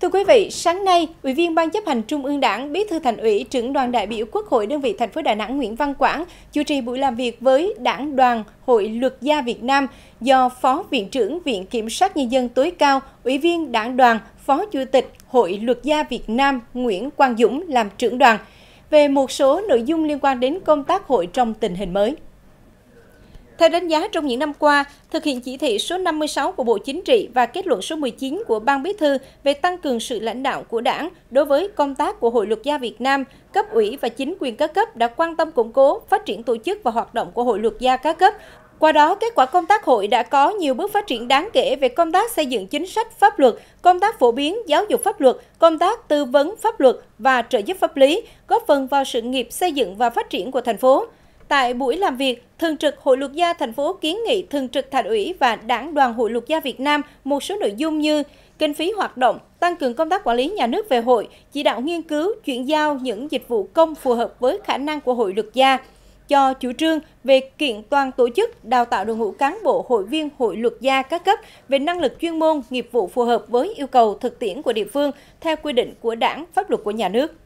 Thưa quý vị, sáng nay, Ủy viên Ban chấp hành Trung ương Đảng, Bí thư Thành ủy, trưởng đoàn đại biểu Quốc hội đơn vị thành phố Đà Nẵng Nguyễn Văn Quảng chủ trì buổi làm việc với Đảng đoàn Hội Luật gia Việt Nam do Phó Viện trưởng Viện Kiểm sát Nhân dân tối cao, Ủy viên Đảng đoàn, Phó Chủ tịch Hội Luật gia Việt Nam Nguyễn Quang Dũng làm trưởng đoàn về một số nội dung liên quan đến công tác hội trong tình hình mới. Theo đánh giá, trong những năm qua, thực hiện chỉ thị số 56 của Bộ Chính trị và kết luận số 19 của Ban Bí thư về tăng cường sự lãnh đạo của Đảng đối với công tác của Hội Luật gia Việt Nam, cấp ủy và chính quyền các cấp đã quan tâm củng cố, phát triển tổ chức và hoạt động của Hội Luật gia các cấp, qua đó, kết quả công tác hội đã có nhiều bước phát triển đáng kể về công tác xây dựng chính sách pháp luật, công tác phổ biến giáo dục pháp luật, công tác tư vấn pháp luật và trợ giúp pháp lý, góp phần vào sự nghiệp xây dựng và phát triển của thành phố. Tại buổi làm việc, Thường trực Hội Luật gia thành phố kiến nghị Thường trực Thành ủy và Đảng đoàn Hội Luật gia Việt Nam một số nội dung như kinh phí hoạt động, tăng cường công tác quản lý nhà nước về hội, chỉ đạo nghiên cứu, chuyển giao những dịch vụ công phù hợp với khả năng của hội luật gia, cho chủ trương về kiện toàn tổ chức, đào tạo đội ngũ cán bộ hội viên hội luật gia các cấp về năng lực chuyên môn, nghiệp vụ phù hợp với yêu cầu thực tiễn của địa phương theo quy định của đảng, pháp luật của nhà nước.